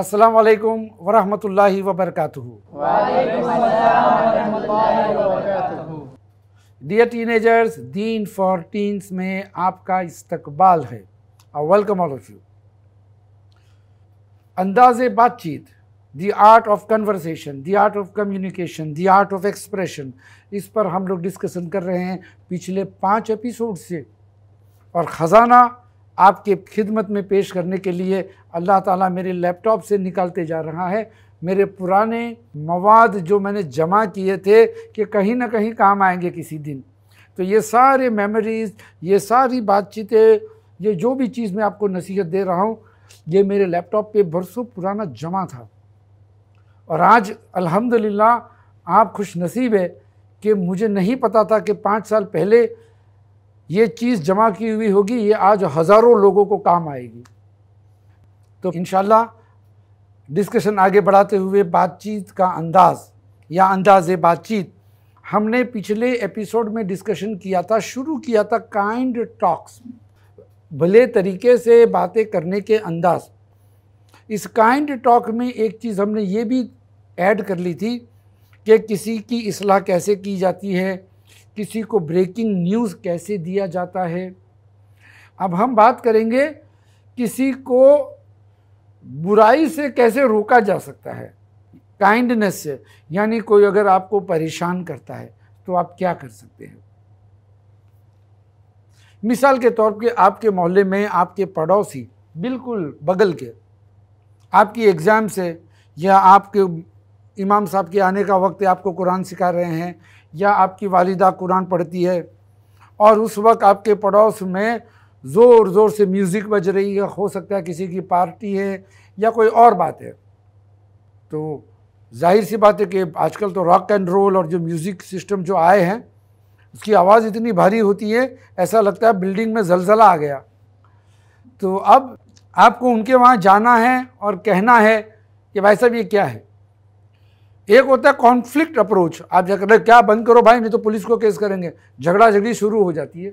अस्सलाम वालेकुम वरहमतुल्लाहि वबरकातुहू dear teenagers Deen for teens में आपका इस्तकबाल है और वेलकम ऑल ऑफ यू अंदाज बातचीत the art of conversation the art of communication the art of expression इस पर हम लोग डिस्कशन कर रहे हैं पिछले पाँच एपिसोड से और ख़जाना आपके खिदमत में पेश करने के लिए अल्लाह ताला मेरे लैपटॉप से निकालते जा रहा है मेरे पुराने मवाद जो मैंने जमा किए थे कि कहीं ना कहीं काम आएंगे किसी दिन तो ये सारे मेमोरीज़ ये सारी बातचीतें ये जो भी चीज़ मैं आपको नसीहत दे रहा हूँ ये मेरे लैपटॉप पे बरसों पुराना जमा था और आज अल्हम्दुलिल्लाह आप खुश नसीब है कि मुझे नहीं पता था कि पाँच साल पहले ये चीज़ जमा की हुई होगी ये आज हज़ारों लोगों को काम आएगी तो इन डिस्कशन आगे बढ़ाते हुए बातचीत का अंदाज़ या अंदाज़ बातचीत हमने पिछले एपिसोड में डिस्कशन किया था शुरू किया था काइंड टॉक्स भले तरीके से बातें करने के अंदाज़ इस काइंड टॉक में एक चीज़ हमने ये भी ऐड कर ली थी कि किसी की असलाह कैसे की जाती है किसी को ब्रेकिंग न्यूज़ कैसे दिया जाता है अब हम बात करेंगे किसी को बुराई से कैसे रोका जा सकता है काइंडनेस से यानी कोई अगर आपको परेशान करता है तो आप क्या कर सकते हैं मिसाल के तौर पर आपके मोहल्ले में आपके पड़ोसी बिल्कुल बगल के आपकी एग्ज़ाम से या आपके इमाम साहब के आने का वक्त आपको कुरान सिखा रहे हैं या आपकी वालिदा कुरान पढ़ती है और उस वक्त आपके पड़ोस में ज़ोर ज़ोर से म्यूज़िक बज रही है हो सकता है किसी की पार्टी है या कोई और बात है तो जाहिर सी बात है कि आजकल तो रॉक एंड रोल और जो म्यूज़िक सिस्टम जो आए हैं उसकी आवाज़ इतनी भारी होती है ऐसा लगता है बिल्डिंग में जलजला आ गया तो अब आपको उनके वहाँ जाना है और कहना है कि भाई साहब ये क्या है एक होता है कॉन्फ्लिक्ट अप्रोच आप झगड़े क्या बंद करो भाई नहीं तो पुलिस को केस करेंगे झगड़ा झगड़ी शुरू हो जाती है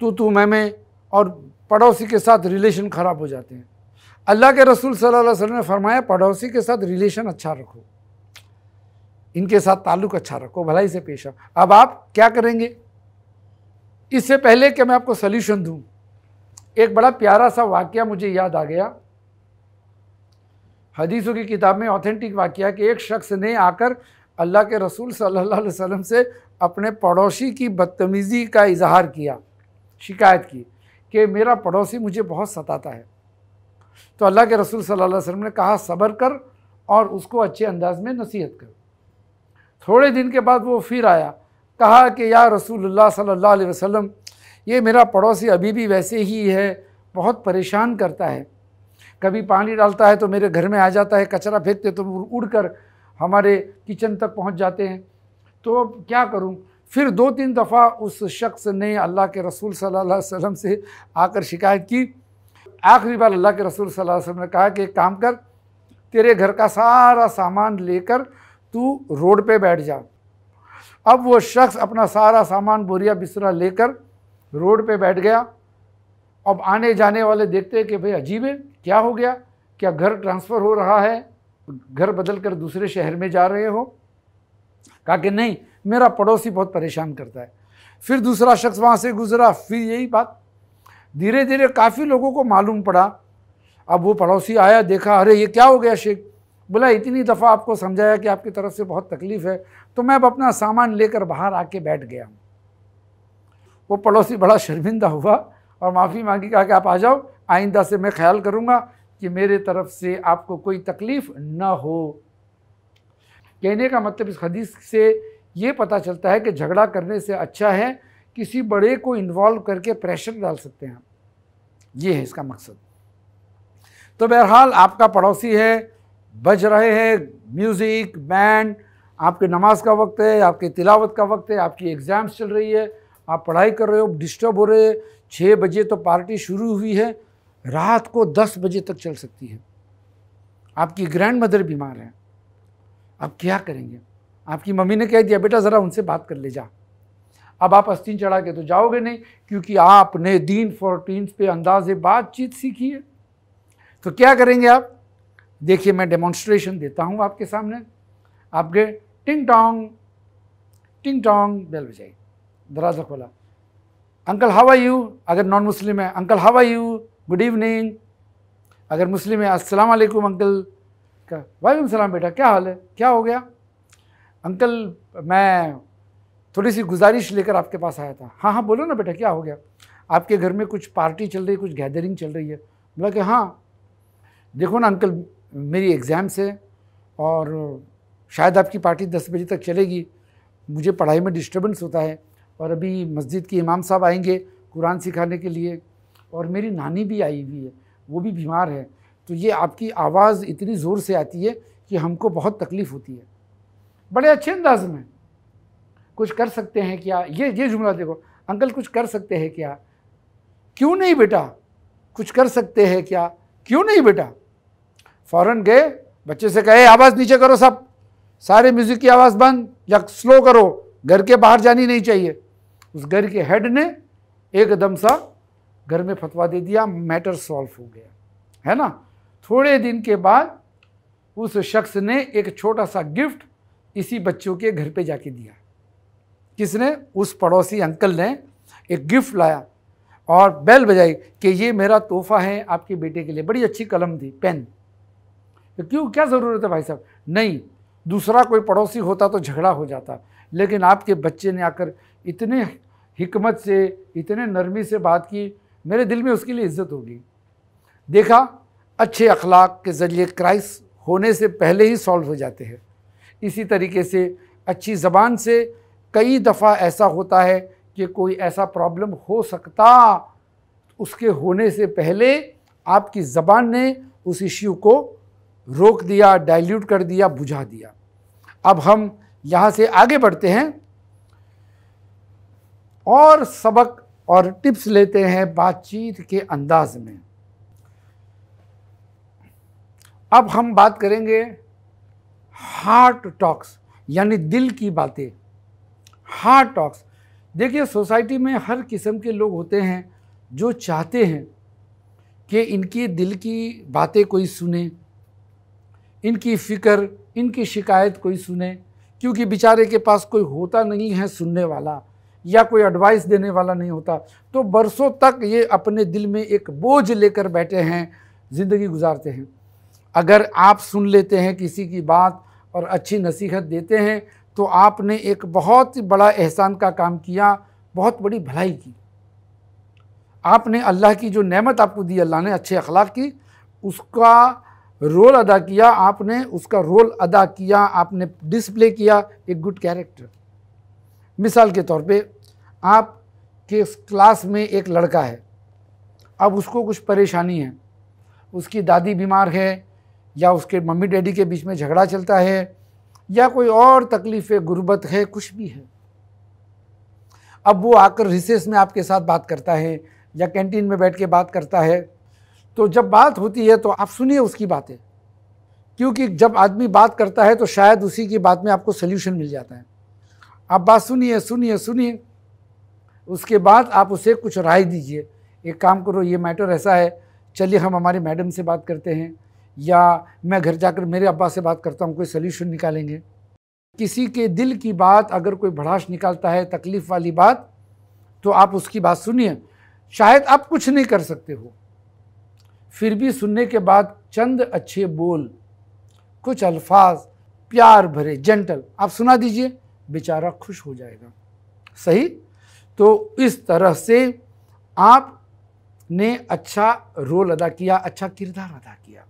तू तू मैं मैं और पड़ोसी के साथ रिलेशन ख़राब हो जाते हैं अल्लाह के रसूल सल्लल्लाहु अलैहि वसल्लम ने फरमाया पड़ोसी के साथ रिलेशन अच्छा रखो इनके साथ ताल्लुक अच्छा रखो भलाई से पेश आओ अब आप क्या करेंगे इससे पहले कि मैं आपको सल्यूशन दूँ एक बड़ा प्यारा सा वाक्य मुझे याद आ गया हदीसों की किताब में ऑथेंटिक वाक़ है कि एक शख्स ने आकर अल्लाह के रसूल सल्लल्लाहु अलैहि वसल्लम से अपने पड़ोसी की बदतमीज़ी का इजहार किया शिकायत की कि मेरा पड़ोसी मुझे बहुत सताता है तो अल्लाह के रसूल सल्लल्लाहु अलैहि वसल्लम ने कहा सब्र कर और उसको अच्छे अंदाज में नसीहत कर थोड़े दिन के बाद वो फिर आया कहा कि या रसूलुल्लाह सल्लल्लाहु अलैहि वसल्लम ये मेरा पड़ोसी अभी भी वैसे ही है बहुत परेशान करता है कभी पानी डालता है तो मेरे घर में आ जाता है कचरा फेंकते तो उड़ कर हमारे किचन तक पहुँच जाते हैं तो क्या करूँ फिर दो तीन दफ़ा उस शख्स ने अल्लाह के रसूल सल्लल्लाहु अलैहि वसल्लम से आकर शिकायत की आखिरी बार अल्लाह के रसूल सल्लल्लाहु अलैहि वसल्लम ने कहा कि एक काम कर तेरे घर का सारा सामान लेकर तू रोड पे बैठ जा अब वो शख्स अपना सारा सामान बोरिया बिस्तरा लेकर रोड पे बैठ गया अब आने जाने वाले देखते कि भाई अजीब है क्या हो गया क्या घर ट्रांसफ़र हो रहा है घर बदल कर दूसरे शहर में जा रहे हो कहा कि नहीं मेरा पड़ोसी बहुत परेशान करता है फिर दूसरा शख्स वहाँ से गुजरा फिर यही बात धीरे धीरे काफ़ी लोगों को मालूम पड़ा अब वो पड़ोसी आया देखा अरे ये क्या हो गया शेख बोला इतनी दफ़ा आपको समझाया कि आपकी तरफ से बहुत तकलीफ़ है तो मैं अब अपना सामान लेकर बाहर आके बैठ गया हूँ वो पड़ोसी बड़ा शर्मिंदा हुआ और माफ़ी मांगी कहा कि आप आ जाओ आइंदा से मैं ख्याल करूँगा कि मेरे तरफ से आपको कोई तकलीफ़ न हो कहने का मतलब इस हदीस से ये पता चलता है कि झगड़ा करने से अच्छा है किसी बड़े को इन्वॉल्व करके प्रेशर डाल सकते हैं ये है इसका मकसद तो बहरहाल आपका पड़ोसी है बज रहे हैं म्यूज़िक बैंड आपके नमाज का वक्त है आपके तिलावत का वक्त है आपकी एग्ज़ाम्स चल रही है आप पढ़ाई कर रहे हो डिस्टर्ब हो रहे हैं छः बजे तो पार्टी शुरू हुई है रात को दस बजे तक चल सकती है आपकी ग्रैंड मदर बीमार है अब क्या करेंगे आपकी मम्मी ने कह दिया बेटा ज़रा उनसे बात कर ले जा अब आप अस्तीन चढ़ा के तो जाओगे नहीं क्योंकि आपने दीन फोर्टीन पे अंदाज बातचीत सीखी है तो क्या करेंगे आप देखिए मैं डेमोन्स्ट्रेशन देता हूँ आपके सामने आपके टिंग टोंग टिंग टोंग बेल बजाई दरवाज़ा खोला अंकल हावा यू अगर नॉन मुस्लिम है अंकल हावा यू गुड इवनिंग अगर मुस्लिम है अस्सलाम वालेकुम अंकल का वालेकुम सलाम बेटा क्या हाल है क्या हो गया अंकल मैं थोड़ी सी गुजारिश लेकर आपके पास आया था हाँ हाँ बोलो ना बेटा क्या हो गया आपके घर में कुछ पार्टी चल रही है कुछ गैदरिंग चल रही है बोला कि हाँ देखो ना अंकल मेरी एग्ज़ाम्स है और शायद आपकी पार्टी दस बजे तक चलेगी मुझे पढ़ाई में डिस्टर्बेंस होता है और अभी मस्जिद के इमाम साहब आएंगे कुरान सिखाने के लिए और मेरी नानी भी आई हुई है वो भी बीमार है तो ये आपकी आवाज़ इतनी ज़ोर से आती है कि हमको बहुत तकलीफ़ होती है बड़े अच्छे अंदाज में कुछ कर सकते हैं क्या ये ये जुमला देखो अंकल कुछ कर सकते हैं क्या क्यों नहीं बेटा कुछ कर सकते हैं क्या क्यों नहीं बेटा फौरन गए बच्चे से कहे आवाज़ नीचे करो सब सारे म्यूज़िक की आवाज़ बंद या स्लो करो घर के बाहर जानी नहीं चाहिए उस घर के हेड ने एकदम सा घर में फतवा दे दिया मैटर सॉल्व हो गया है ना थोड़े दिन के बाद उस शख्स ने एक छोटा सा गिफ्ट इसी बच्चों के घर पे जाके दिया किसने उस पड़ोसी अंकल ने एक गिफ्ट लाया और बेल बजाई कि ये मेरा तोहफा है आपके बेटे के लिए बड़ी अच्छी कलम थी पेन तो क्यों क्या ज़रूरत है भाई साहब नहीं दूसरा कोई पड़ोसी होता तो झगड़ा हो जाता लेकिन आपके बच्चे ने आकर इतने हिकमत से इतने नरमी से बात की मेरे दिल में उसके लिए इज्जत होगी देखा अच्छे अखलाक के ज़रिए क्राइस होने से पहले ही सॉल्व हो जाते हैं इसी तरीके से अच्छी ज़बान से कई दफ़ा ऐसा होता है कि कोई ऐसा प्रॉब्लम हो सकता उसके होने से पहले आपकी ज़बान ने उस इश्यू को रोक दिया डाइल्यूट कर दिया बुझा दिया अब हम यहाँ से आगे बढ़ते हैं और सबक और टिप्स लेते हैं बातचीत के अंदाज में अब हम बात करेंगे हार्ट टॉक्स यानी दिल की बातें हार्ट टॉक्स देखिए सोसाइटी में हर किस्म के लोग होते हैं जो चाहते हैं कि इनकी दिल की बातें कोई सुने इनकी फ़िक्र इनकी शिकायत कोई सुने क्योंकि बेचारे के पास कोई होता नहीं है सुनने वाला या कोई एडवाइस देने वाला नहीं होता तो बरसों तक ये अपने दिल में एक बोझ लेकर बैठे हैं ज़िंदगी गुजारते हैं अगर आप सुन लेते हैं किसी की बात और अच्छी नसीहत देते हैं तो आपने एक बहुत बड़ा एहसान का काम किया बहुत बड़ी भलाई की आपने अल्लाह की जो नेमत आपको दी अल्लाह ने अच्छे अखलाक की उसका रोल अदा किया आपने उसका रोल अदा किया आपने डिस्प्ले किया एक गुड कैरेक्टर मिसाल के तौर पे आप के क्लास में एक लड़का है अब उसको कुछ परेशानी है उसकी दादी बीमार है या उसके मम्मी डैडी के बीच में झगड़ा चलता है या कोई और तकलीफ़ है गुर्बत है कुछ भी है अब वो आकर रिसेस में आपके साथ बात करता है या कैंटीन में बैठ के बात करता है तो जब बात होती है तो आप सुनिए उसकी बातें क्योंकि जब आदमी बात करता है तो शायद उसी की बात में आपको सोल्यूशन मिल जाता है आप बात सुनिए सुनिए सुनिए उसके बाद आप उसे कुछ राय दीजिए एक काम करो ये मैटर ऐसा है चलिए हम हमारे मैडम से बात करते हैं या मैं घर जाकर मेरे अब्बा से बात करता हूँ कोई सोल्यूशन निकालेंगे किसी के दिल की बात अगर कोई भड़ाश निकालता है तकलीफ़ वाली बात तो आप उसकी बात सुनिए शायद आप कुछ नहीं कर सकते हो फिर भी सुनने के बाद चंद अच्छे बोल कुछ अल्फाज प्यार भरे जेंटल आप सुना दीजिए बेचारा खुश हो जाएगा सही तो इस तरह से आपने अच्छा रोल अदा किया अच्छा किरदार अदा किया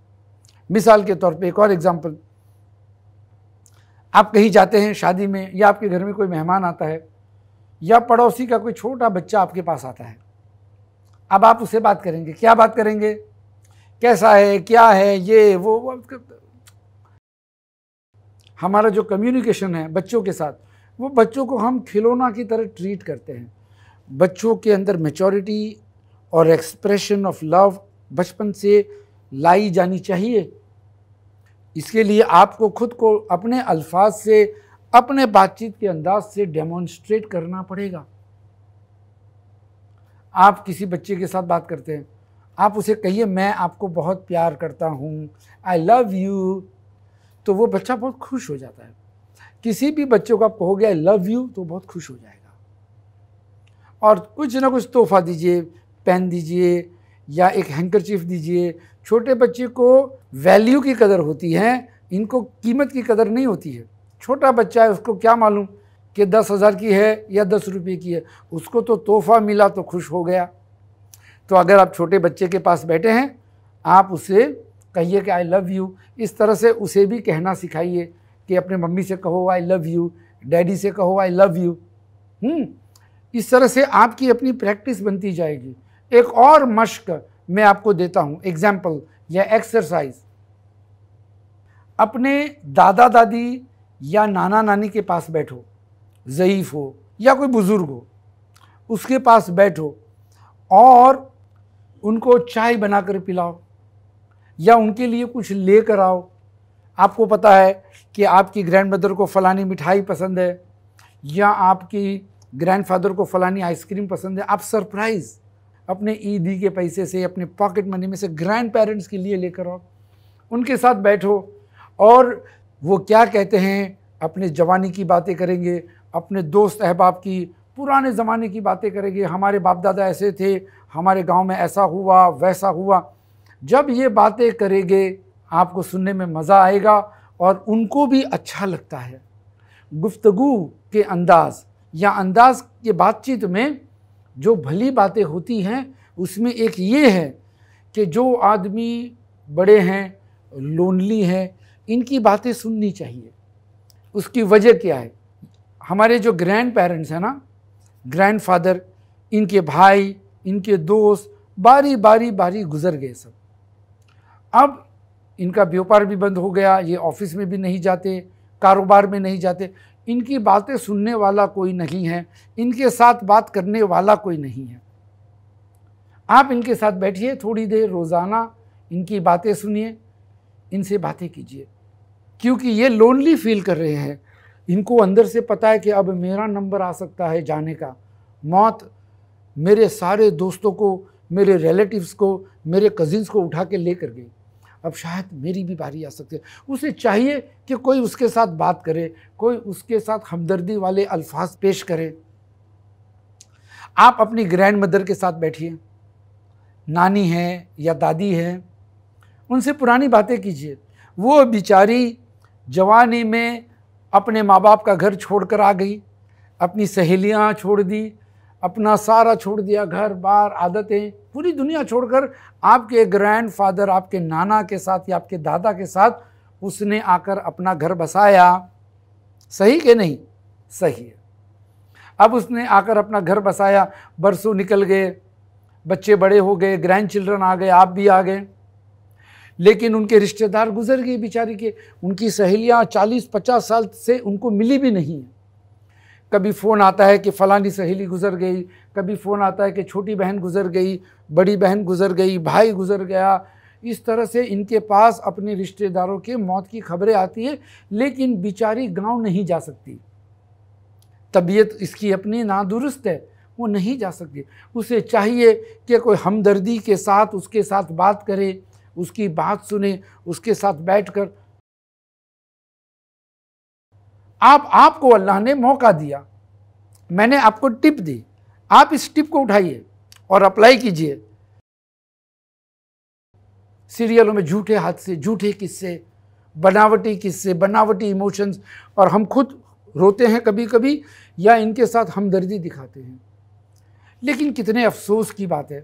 मिसाल के तौर पे एक और एग्जाम्पल आप कहीं जाते हैं शादी में या आपके घर में कोई मेहमान आता है या पड़ोसी का कोई छोटा बच्चा आपके पास आता है अब आप उसे बात करेंगे क्या बात करेंगे कैसा है क्या है ये वो, वो हमारा जो कम्युनिकेशन है बच्चों के साथ वो बच्चों को हम खिलौना की तरह ट्रीट करते हैं बच्चों के अंदर मेचोरिटी और एक्सप्रेशन ऑफ लव बचपन से लाई जानी चाहिए इसके लिए आपको खुद को अपने अल्फाज से अपने बातचीत के अंदाज से डेमोन्स्ट्रेट करना पड़ेगा आप किसी बच्चे के साथ बात करते हैं आप उसे कहिए मैं आपको बहुत प्यार करता हूँ आई लव यू तो वो बच्चा बहुत खुश हो जाता है किसी भी बच्चों को आप कहोगे आई लव यू तो बहुत खुश हो जाएगा और कुछ ना कुछ तोहफा दीजिए पेन दीजिए या एक हैंकर दीजिए छोटे बच्चे को वैल्यू की कदर होती है इनको कीमत की कदर नहीं होती है छोटा बच्चा है उसको क्या मालूम कि दस हज़ार की है या दस रुपये की है उसको तो तोहफा मिला तो खुश हो गया तो अगर आप छोटे बच्चे के पास बैठे हैं आप उसे कहिए कि आई लव यू इस तरह से उसे भी कहना सिखाइए कि अपने मम्मी से कहो आई लव यू डैडी से कहो आई लव यू इस तरह से आपकी अपनी प्रैक्टिस बनती जाएगी एक और मश्क मैं आपको देता हूँ एग्जाम्पल या एक्सरसाइज अपने दादा दादी या नाना नानी के पास बैठो ज़यीफ़ हो या कोई बुज़ुर्ग हो उसके पास बैठो और उनको चाय बनाकर पिलाओ या उनके लिए कुछ ले कर आओ आपको पता है कि आपकी ग्रैंड मदर को फ़लानी मिठाई पसंद है या आपकी फ़ादर को फ़लानी आइसक्रीम पसंद है आप सरप्राइज़ अपने ईदी e के पैसे से अपने पॉकेट मनी में से ग्रैंड पेरेंट्स के लिए लेकर आओ उनके साथ बैठो और वो क्या कहते हैं अपने जवानी की बातें करेंगे अपने दोस्त अहबाब की पुराने ज़माने की बातें करेंगे हमारे बाप दादा ऐसे थे हमारे गांव में ऐसा हुआ वैसा हुआ जब ये बातें करेंगे आपको सुनने में मज़ा आएगा और उनको भी अच्छा लगता है गुफ्तगु के अंदाज या अंदाज के बातचीत में जो भली बातें होती हैं उसमें एक ये है कि जो आदमी बड़े हैं लोनली हैं इनकी बातें सुननी चाहिए उसकी वजह क्या है हमारे जो ग्रैंड पेरेंट्स हैं ना ग्रैंड फादर इनके भाई इनके दोस्त बारी बारी बारी गुजर गए सब अब इनका व्यापार भी बंद हो गया ये ऑफिस में भी नहीं जाते कारोबार में नहीं जाते इनकी बातें सुनने वाला कोई नहीं है इनके साथ बात करने वाला कोई नहीं है आप इनके साथ बैठिए थोड़ी देर रोज़ाना इनकी बातें सुनिए इनसे बातें कीजिए क्योंकि ये लोनली फील कर रहे हैं इनको अंदर से पता है कि अब मेरा नंबर आ सकता है जाने का मौत मेरे सारे दोस्तों को मेरे रिलेटिव्स को मेरे कज़िन्स को उठा के ले कर गई अब शायद मेरी भी बारी आ सकती है उसे चाहिए कि कोई उसके साथ बात करे कोई उसके साथ हमदर्दी वाले अल्फाज पेश करे आप अपनी ग्रैंड मदर के साथ बैठिए नानी है या दादी है उनसे पुरानी बातें कीजिए वो बिचारी जवानी में अपने माँ बाप का घर छोड़कर आ गई अपनी सहेलियाँ छोड़ दी अपना सारा छोड़ दिया घर बार आदतें पूरी दुनिया छोड़कर आपके ग्रैंड फादर आपके नाना के साथ या आपके दादा के साथ उसने आकर अपना घर बसाया सही के नहीं सही है अब उसने आकर अपना घर बसाया बरसों निकल गए बच्चे बड़े हो गए ग्रैंड चिल्ड्रन आ गए आप भी आ गए लेकिन उनके रिश्तेदार गुजर गए बेचारी के उनकी सहेलियाँ चालीस पचास साल से उनको मिली भी नहीं है कभी फ़ोन आता है कि फ़लानी सहेली गुजर गई कभी फ़ोन आता है कि छोटी बहन गुजर गई बड़ी बहन गुजर गई भाई गुजर गया इस तरह से इनके पास अपने रिश्तेदारों के मौत की खबरें आती है लेकिन बेचारी गांव नहीं जा सकती तबीयत इसकी अपनी ना दुरुस्त है वो नहीं जा सकती उसे चाहिए कि कोई हमदर्दी के साथ उसके साथ बात करे उसकी बात सुने उसके साथ बैठकर आप आपको अल्लाह ने मौका दिया मैंने आपको टिप दी आप इस टिप को उठाइए और अप्लाई कीजिए सीरियलों में झूठे हाथ से झूठे किस्से बनावटी किस्से बनावटी इमोशंस और हम खुद रोते हैं कभी कभी या इनके साथ हमदर्दी दिखाते हैं लेकिन कितने अफसोस की बात है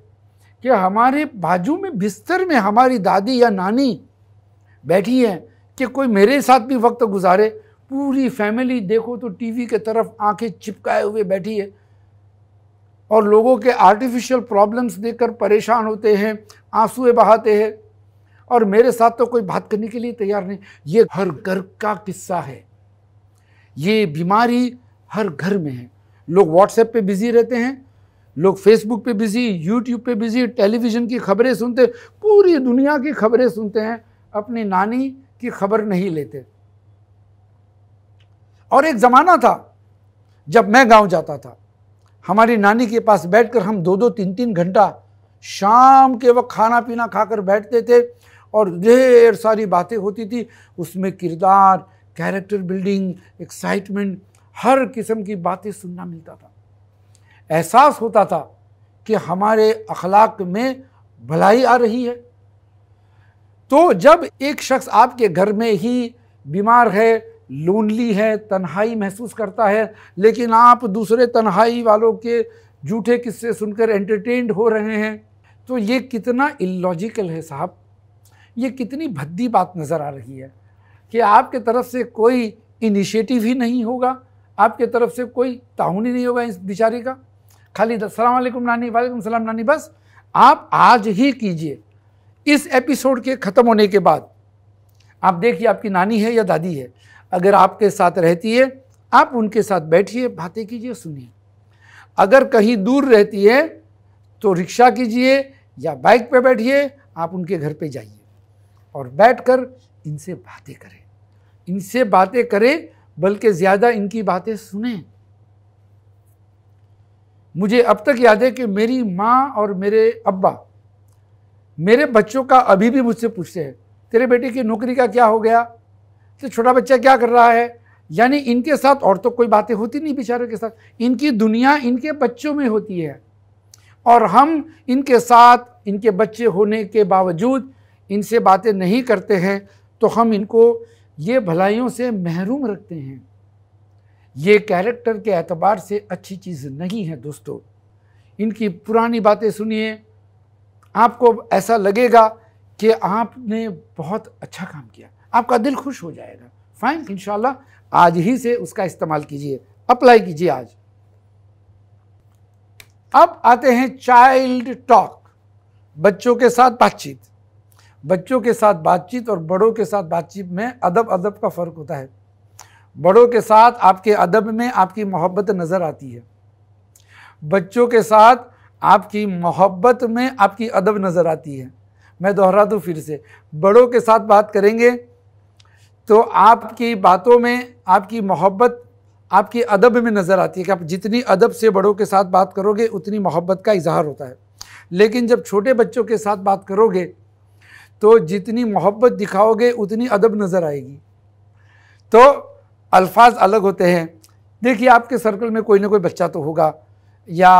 कि हमारे बाजू में बिस्तर में हमारी दादी या नानी बैठी हैं कि कोई मेरे साथ भी वक्त गुजारे पूरी फैमिली देखो तो टीवी के तरफ आंखें चिपकाए हुए बैठी है और लोगों के आर्टिफिशियल प्रॉब्लम्स देखकर परेशान होते हैं आंसुएं बहाते हैं और मेरे साथ तो कोई बात करने के लिए तैयार नहीं ये हर घर का किस्सा है ये बीमारी हर घर में है लोग व्हाट्सएप पे बिज़ी रहते हैं लोग फेसबुक पे बिज़ी यूट्यूब पे बिज़ी टेलीविज़न की खबरें सुनते पूरी दुनिया की खबरें सुनते हैं अपनी नानी की खबर नहीं लेते और एक ज़माना था जब मैं गांव जाता था हमारी नानी के पास बैठकर हम दो दो तीन तीन घंटा शाम के वक्त खाना पीना खाकर बैठते थे और ढेर सारी बातें होती थी उसमें किरदार कैरेक्टर बिल्डिंग एक्साइटमेंट हर किस्म की बातें सुनना मिलता था एहसास होता था कि हमारे अखलाक में भलाई आ रही है तो जब एक शख्स आपके घर में ही बीमार है लोनली है तन्हाई महसूस करता है लेकिन आप दूसरे तन्हाई वालों के झूठे किस्से सुनकर एंटरटेन्ड हो रहे हैं तो ये कितना इलॉजिकल है साहब ये कितनी भद्दी बात नज़र आ रही है कि आपके तरफ से कोई इनिशिएटिव ही नहीं होगा आपके तरफ से कोई ताउन ही नहीं होगा इस बिचारी का खाली असलम नानी वालेकुम सलाम नानी बस आप आज ही कीजिए इस एपिसोड के ख़त्म होने के बाद आप देखिए आपकी नानी है या दादी है अगर आपके साथ रहती है आप उनके साथ बैठिए बातें कीजिए सुनिए अगर कहीं दूर रहती है तो रिक्शा कीजिए या बाइक पे बैठिए आप उनके घर पे जाइए और बैठकर इनसे बातें करें इनसे बातें करें बल्कि ज़्यादा इनकी बातें सुने मुझे अब तक याद है कि मेरी माँ और मेरे अब्बा मेरे बच्चों का अभी भी मुझसे पूछते हैं तेरे बेटे की नौकरी का क्या हो गया कि छोटा बच्चा क्या कर रहा है यानी इनके साथ और तो कोई बातें होती नहीं बेचारों के साथ इनकी दुनिया इनके बच्चों में होती है और हम इनके साथ इनके बच्चे होने के बावजूद इनसे बातें नहीं करते हैं तो हम इनको ये भलाइयों से महरूम रखते हैं ये कैरेक्टर के एतबार से अच्छी चीज़ नहीं है दोस्तों इनकी पुरानी बातें सुनिए आपको ऐसा लगेगा कि आपने बहुत अच्छा काम किया आपका दिल खुश हो जाएगा फाइन इन आज ही से उसका इस्तेमाल कीजिए अप्लाई कीजिए आज अब आते हैं चाइल्ड टॉक बच्चों के साथ बातचीत बच्चों के साथ बातचीत और बड़ों के साथ बातचीत में अदब अदब का फ़र्क होता है बड़ों के साथ आपके अदब में आपकी मोहब्बत नज़र आती है बच्चों के साथ आपकी मोहब्बत में आपकी अदब नज़र आती है मैं दोहरा दूँ फिर से बड़ों के साथ बात करेंगे तो आपकी बातों में आपकी मोहब्बत आपकी अदब में नज़र आती है कि आप जितनी अदब से बड़ों के साथ बात करोगे उतनी मोहब्बत का इजहार होता है लेकिन जब छोटे बच्चों के साथ बात करोगे तो जितनी मोहब्बत दिखाओगे उतनी अदब नज़र आएगी तो अल्फाज अलग होते हैं देखिए आपके सर्कल में कोई ना कोई बच्चा तो होगा या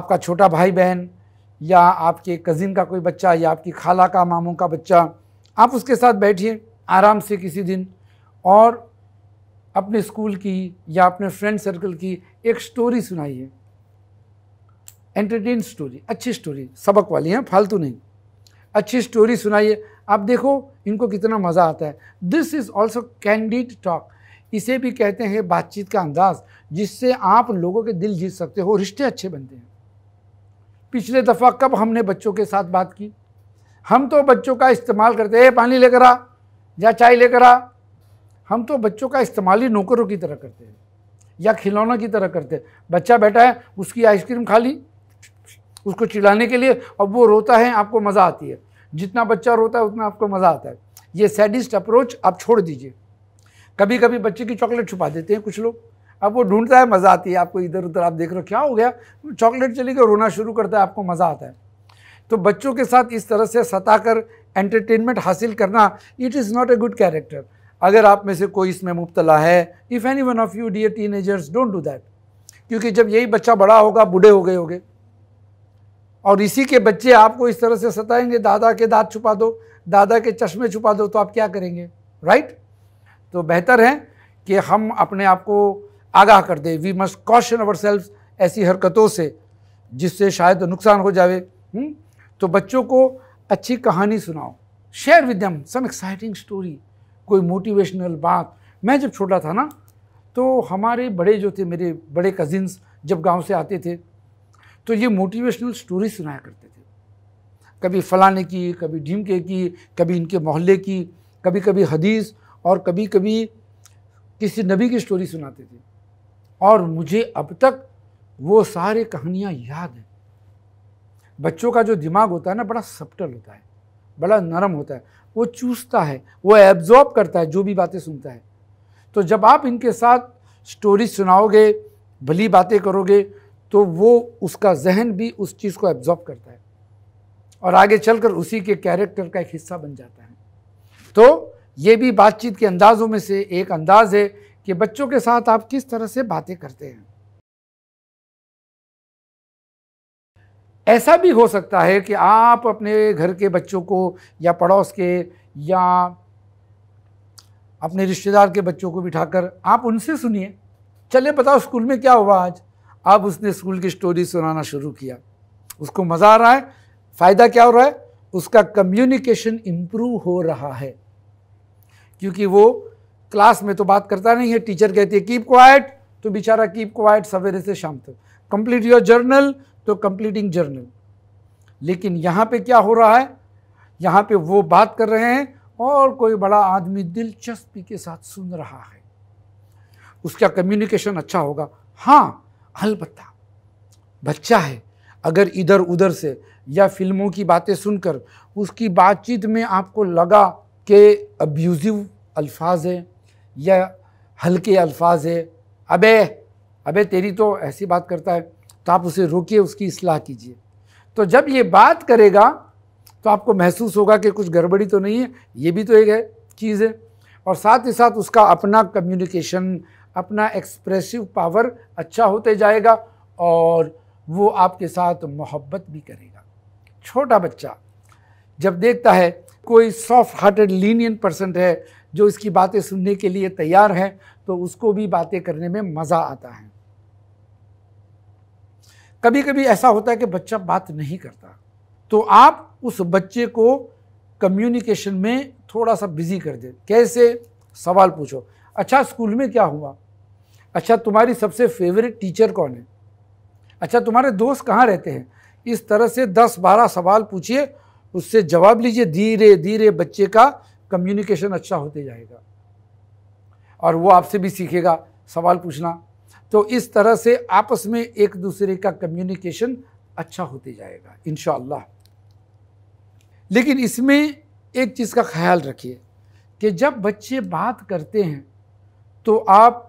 आपका छोटा भाई बहन या आपके कज़िन का कोई बच्चा या आपकी खाला का मामों का बच्चा आप उसके साथ बैठिए आराम से किसी दिन और अपने स्कूल की या अपने फ्रेंड सर्कल की एक स्टोरी सुनाइए एंटरटेन स्टोरी अच्छी स्टोरी सबक वाली हैं फालतू नहीं अच्छी स्टोरी सुनाइए आप देखो इनको कितना मज़ा आता है this is also candid talk इसे भी कहते हैं बातचीत का अंदाज जिससे आप लोगों के दिल जीत सकते हो रिश्ते अच्छे बनते हैं पिछले दफ़ा कब हमने बच्चों के साथ बात की हम तो बच्चों का इस्तेमाल करते हैं पानी लेकर आ या चाय लेकर आ हम तो बच्चों का इस्तेमाल ही नौकरों की तरह करते हैं या खिलौना की तरह करते हैं बच्चा बैठा है उसकी आइसक्रीम खा ली उसको चिल्लाने के लिए अब वो रोता है आपको मज़ा आती है जितना बच्चा रोता है उतना आपको मज़ा आता है ये सैडिस्ट अप्रोच आप छोड़ दीजिए कभी कभी बच्चे की चॉकलेट छुपा देते हैं कुछ लोग अब वो ढूंढता है मज़ा आती है आपको इधर उधर आप देख रहे हो क्या हो गया चॉकलेट चली गई रोना शुरू करता है आपको मज़ा आता है तो बच्चों के साथ इस तरह से सता कर एंटरटेनमेंट हासिल करना it is not a good character अगर आप में से कोई इसमें मुबतला है if any one of you dear teenagers don't do that क्योंकि जब यही बच्चा बड़ा होगा बूढ़े हो गए होंगे और इसी के बच्चे आपको इस तरह से सताएंगे दादा के दांत छुपा दो दादा के चश्मे छुपा दो तो आप क्या करेंगे राइट right? तो बेहतर है कि हम अपने आप को आगाह कर दें we must caution our self ऐसी हरकतों से जिससे शायद नुकसान हो जाए हुँ? हम्म? तो बच्चों को अच्छी कहानी सुनाओ share with them some exciting story कोई मोटिवेशनल बात मैं जब छोटा था ना तो हमारे बड़े जो थे मेरे बड़े कजिन्स जब गांव से आते थे तो ये मोटिवेशनल स्टोरी सुनाया करते थे कभी फलाने की कभी ढीमके की कभी इनके मोहल्ले की कभी कभी हदीस और कभी कभी किसी नबी की स्टोरी सुनाते थे और मुझे अब तक वो सारे कहानियाँ याद हैं बच्चों का जो दिमाग होता है ना बड़ा सप्टल होता है बड़ा नरम होता है वो चूसता है वो एब्जॉर्ब करता है जो भी बातें सुनता है तो जब आप इनके साथ स्टोरी सुनाओगे भली बातें करोगे तो वो उसका जहन भी उस चीज़ को एब्जॉर्ब करता है और आगे चलकर उसी के कैरेक्टर का एक हिस्सा बन जाता है तो ये भी बातचीत के अंदाज़ों में से एक अंदाज़ है कि बच्चों के साथ आप किस तरह से बातें करते हैं ऐसा भी हो सकता है कि आप अपने घर के बच्चों को या पड़ोस के या अपने रिश्तेदार के बच्चों को बिठाकर आप उनसे सुनिए चले बताओ स्कूल में क्या हुआ आज अब उसने स्कूल की स्टोरी सुनाना शुरू किया उसको मज़ा आ रहा है फ़ायदा क्या हो रहा है उसका कम्युनिकेशन इम्प्रूव हो रहा है क्योंकि वो क्लास में तो बात करता नहीं है टीचर कहती है कीप क्वाइट तो बेचारा कीप क्वाइट सवेरे से शाम तक कंप्लीट योर जर्नल तो कंप्लीटिंग जर्नल लेकिन यहाँ पे क्या हो रहा है यहाँ पे वो बात कर रहे हैं और कोई बड़ा आदमी दिलचस्पी के साथ सुन रहा है उसका कम्युनिकेशन अच्छा होगा हाँ अलबत्ता बच्चा है अगर इधर उधर से या फिल्मों की बातें सुनकर उसकी बातचीत में आपको लगा कि अब्यूज़िव अल्फाज है या हल्के अल्फाज है अबे अबे तेरी तो ऐसी बात करता है तो आप उसे रोकिए उसकी इसलाह कीजिए तो जब ये बात करेगा तो आपको महसूस होगा कि कुछ गड़बड़ी तो नहीं है ये भी तो एक है चीज़ है और साथ ही साथ उसका अपना कम्युनिकेशन अपना एक्सप्रेसिव पावर अच्छा होते जाएगा और वो आपके साथ मोहब्बत भी करेगा छोटा बच्चा जब देखता है कोई सॉफ्ट हार्टेड लीनियन पर्सन है जो इसकी बातें सुनने के लिए तैयार है तो उसको भी बातें करने में मज़ा आता है कभी कभी ऐसा होता है कि बच्चा बात नहीं करता तो आप उस बच्चे को कम्युनिकेशन में थोड़ा सा बिजी कर दे कैसे सवाल पूछो अच्छा स्कूल में क्या हुआ अच्छा तुम्हारी सबसे फेवरेट टीचर कौन है अच्छा तुम्हारे दोस्त कहाँ रहते हैं इस तरह से 10-12 सवाल पूछिए उससे जवाब लीजिए धीरे धीरे बच्चे का कम्युनिकेशन अच्छा होते जाएगा और वो आपसे भी सीखेगा सवाल पूछना तो इस तरह से आपस में एक दूसरे का कम्युनिकेशन अच्छा होते जाएगा इन लेकिन इसमें एक चीज़ का ख्याल रखिए कि जब बच्चे बात करते हैं तो आप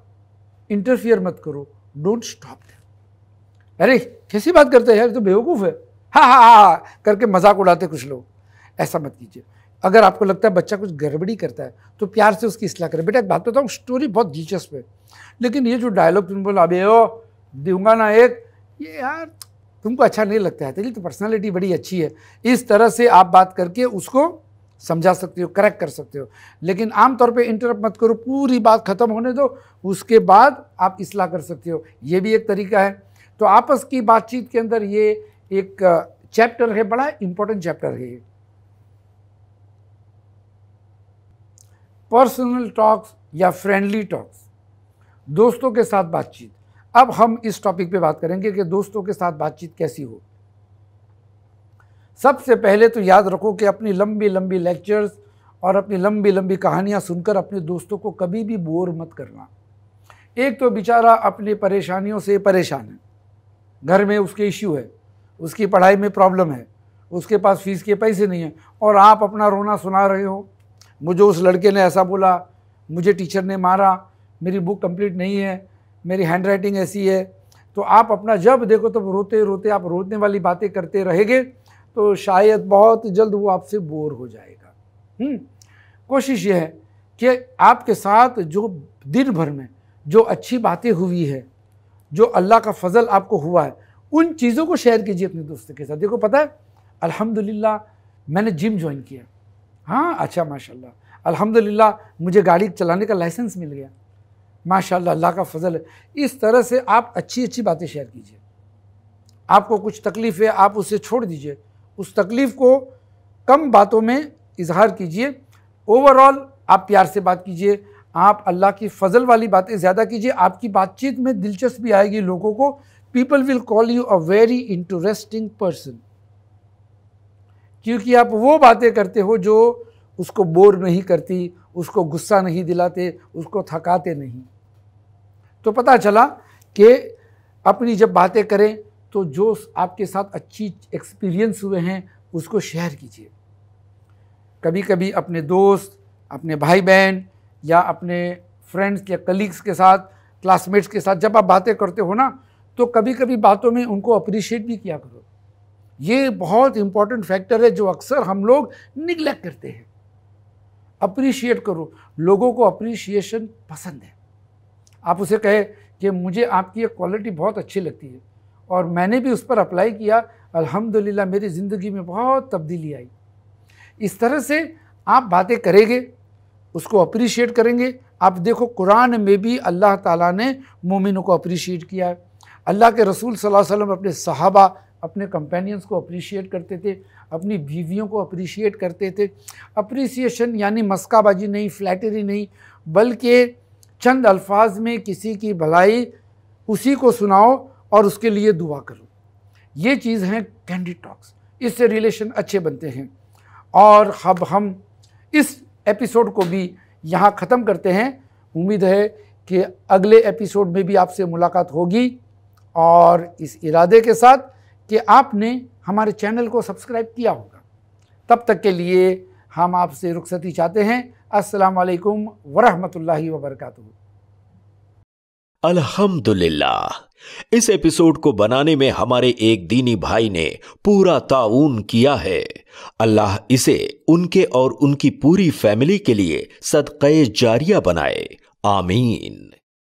इंटरफियर मत करो डोंट स्टॉप दे अरे कैसी बात करते हैं यार तो बेवकूफ़ है हा हा हा करके मजाक उड़ाते कुछ लोग ऐसा मत कीजिए अगर आपको लगता है बच्चा कुछ गड़बड़ी करता है तो प्यार से उसकी इसलाह करें बेटा एक बात बताऊँ स्टोरी बहुत दिलचस्प है लेकिन ये जो डायलॉग तुम बोला अभी ओ दूंगा ना एक ये यार तुमको अच्छा नहीं लगता है तेरी तो पर्सनैलिटी बड़ी अच्छी है इस तरह से आप बात करके उसको समझा सकते हो करेक्ट कर सकते हो लेकिन आमतौर पे इंटरप्ट मत करो पूरी बात ख़त्म होने दो उसके बाद आप इसलाह कर सकते हो ये भी एक तरीका है तो आपस की बातचीत के अंदर ये एक चैप्टर है बड़ा इंपॉर्टेंट चैप्टर है ये पर्सनल टॉक्स या फ्रेंडली टॉक्स दोस्तों के साथ बातचीत अब हम इस टॉपिक पे बात करेंगे कि दोस्तों के साथ बातचीत कैसी हो सबसे पहले तो याद रखो कि अपनी लंबी लंबी लेक्चर्स और अपनी लंबी लंबी कहानियाँ सुनकर अपने दोस्तों को कभी भी बोर मत करना एक तो बेचारा अपनी परेशानियों से परेशान है घर में उसके इश्यू है उसकी पढ़ाई में प्रॉब्लम है उसके पास फीस के पैसे नहीं हैं और आप अपना रोना सुना रहे हो मुझे उस लड़के ने ऐसा बोला मुझे टीचर ने मारा मेरी बुक कंप्लीट नहीं है मेरी हैंड राइटिंग ऐसी है तो आप अपना जब देखो तब तो रोते रोते आप रोने वाली बातें करते रहेंगे तो शायद बहुत जल्द वो आपसे बोर हो जाएगा हम्म, कोशिश यह है कि आपके साथ जो दिन भर में जो अच्छी बातें हुई है जो अल्लाह का फजल आपको हुआ है उन चीज़ों को शेयर कीजिए अपने दोस्तों के साथ देखो पता है अल्हम्दुलिल्लाह मैंने जिम ज्वाइन किया हाँ अच्छा माशा अल्हम्दुलिल्लाह मुझे गाड़ी चलाने का लाइसेंस मिल गया माशा अल्लाह का फजल है इस तरह से आप अच्छी अच्छी बातें शेयर कीजिए आपको कुछ तकलीफ़ है आप उसे छोड़ दीजिए उस तकलीफ़ को कम बातों में इजहार कीजिए ओवरऑल आप प्यार से बात कीजिए आप अल्लाह की फजल वाली बातें ज़्यादा कीजिए आपकी बातचीत में दिलचस्पी आएगी लोगों को people will call you a very interesting person क्योंकि आप वो बातें करते हो जो उसको बोर नहीं करती उसको गुस्सा नहीं दिलाते उसको थकाते नहीं तो पता चला कि अपनी जब बातें करें तो जो आपके साथ अच्छी एक्सपीरियंस हुए हैं उसको शेयर कीजिए कभी कभी अपने दोस्त अपने भाई बहन या अपने फ्रेंड्स या कलीग्स के साथ क्लासमेट्स के साथ जब आप बातें करते हो ना तो कभी कभी बातों में उनको अप्रिशिएट भी किया करो ये बहुत इंपॉर्टेंट फैक्टर है जो अक्सर हम लोग निगलेक्ट करते हैं अप्रिशिएट करो लोगों को अप्रिशिएशन पसंद है आप उसे कहे कि मुझे आपकी ये क्वालिटी बहुत अच्छी लगती है और मैंने भी उस पर अप्लाई किया अल्हम्दुलिल्लाह मेरी ज़िंदगी में बहुत तब्दीली आई इस तरह से आप बातें करेंगे उसको अप्रिशिएट करेंगे आप देखो कुरान में भी अल्लाह ताला ने मोमिनों को अप्रिशिएट किया है अल्लाह के रसूल सल्लल्लाहु अलैहि वसल्लम अपने सहाबा अपने कंपेनियंस को अप्रिशिएट करते थे अपनी बीवियों को अप्रिशिएट करते थे अप्रिसिएशन यानी मस्काबाजी नहीं फ्लैटरी नहीं बल्कि चंद अल्फाज में किसी की भलाई उसी को सुनाओ और उसके लिए दुआ करो ये चीज़ हैं कैंडी टॉक्स इससे रिलेशन अच्छे बनते हैं और अब हम इस एपिसोड को भी यहाँ ख़त्म करते हैं उम्मीद है कि अगले एपिसोड में भी आपसे मुलाकात होगी और इस इरादे के साथ कि आपने हमारे चैनल को सब्सक्राइब किया होगा तब तक के लिए हम आपसे रुखसती चाहते हैं अस्सलाम वालेकुम वरहमतुल्लाहि व अल्हम्दुलिल्लाह इस एपिसोड को बनाने में हमारे एक दीनी भाई ने पूरा ताउन किया है अल्लाह इसे उनके और उनकी पूरी फैमिली के लिए सदक़े जारिया बनाए आमीन